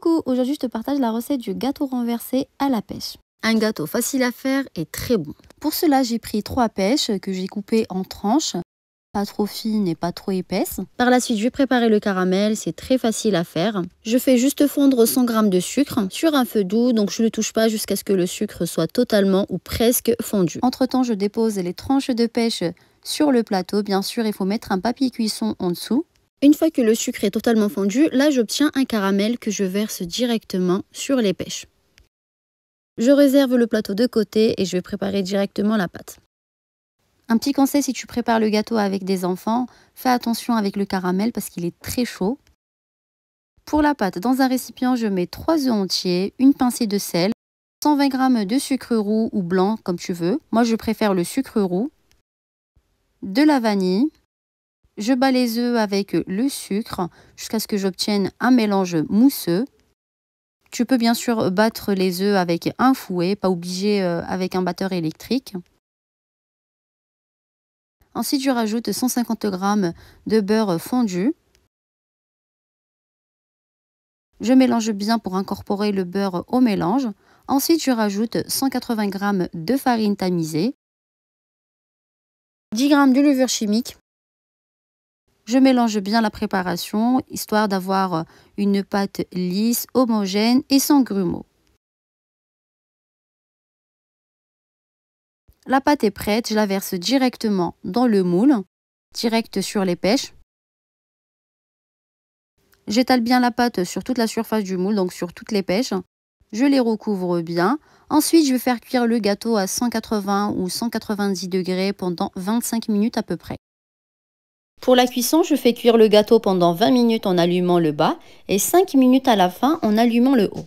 Coucou, aujourd'hui je te partage la recette du gâteau renversé à la pêche. Un gâteau facile à faire et très bon. Pour cela, j'ai pris trois pêches que j'ai coupées en tranches, pas trop fines et pas trop épaisses. Par la suite, je vais préparer le caramel, c'est très facile à faire. Je fais juste fondre 100 g de sucre sur un feu doux, donc je ne touche pas jusqu'à ce que le sucre soit totalement ou presque fondu. Entre-temps, je dépose les tranches de pêche sur le plateau. Bien sûr, il faut mettre un papier cuisson en dessous. Une fois que le sucre est totalement fondu, là j'obtiens un caramel que je verse directement sur les pêches. Je réserve le plateau de côté et je vais préparer directement la pâte. Un petit conseil si tu prépares le gâteau avec des enfants, fais attention avec le caramel parce qu'il est très chaud. Pour la pâte, dans un récipient, je mets 3 œufs entiers, une pincée de sel, 120 g de sucre roux ou blanc comme tu veux. Moi, je préfère le sucre roux, de la vanille, je bats les œufs avec le sucre jusqu'à ce que j'obtienne un mélange mousseux. Tu peux bien sûr battre les œufs avec un fouet, pas obligé euh, avec un batteur électrique. Ensuite, je rajoute 150 g de beurre fondu. Je mélange bien pour incorporer le beurre au mélange. Ensuite, je rajoute 180 g de farine tamisée, 10 g de levure chimique, je mélange bien la préparation, histoire d'avoir une pâte lisse, homogène et sans grumeaux. La pâte est prête, je la verse directement dans le moule, direct sur les pêches. J'étale bien la pâte sur toute la surface du moule, donc sur toutes les pêches. Je les recouvre bien. Ensuite, je vais faire cuire le gâteau à 180 ou 190 degrés pendant 25 minutes à peu près. Pour la cuisson, je fais cuire le gâteau pendant 20 minutes en allumant le bas et 5 minutes à la fin en allumant le haut.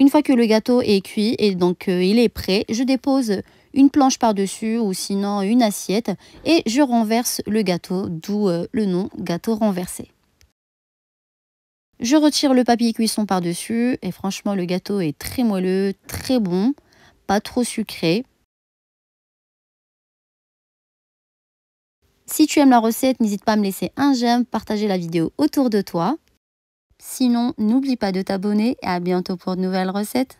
Une fois que le gâteau est cuit et donc euh, il est prêt, je dépose une planche par-dessus ou sinon une assiette et je renverse le gâteau, d'où euh, le nom gâteau renversé. Je retire le papier cuisson par-dessus et franchement le gâteau est très moelleux, très bon, pas trop sucré. Si tu aimes la recette, n'hésite pas à me laisser un j'aime, partager la vidéo autour de toi. Sinon, n'oublie pas de t'abonner et à bientôt pour de nouvelles recettes.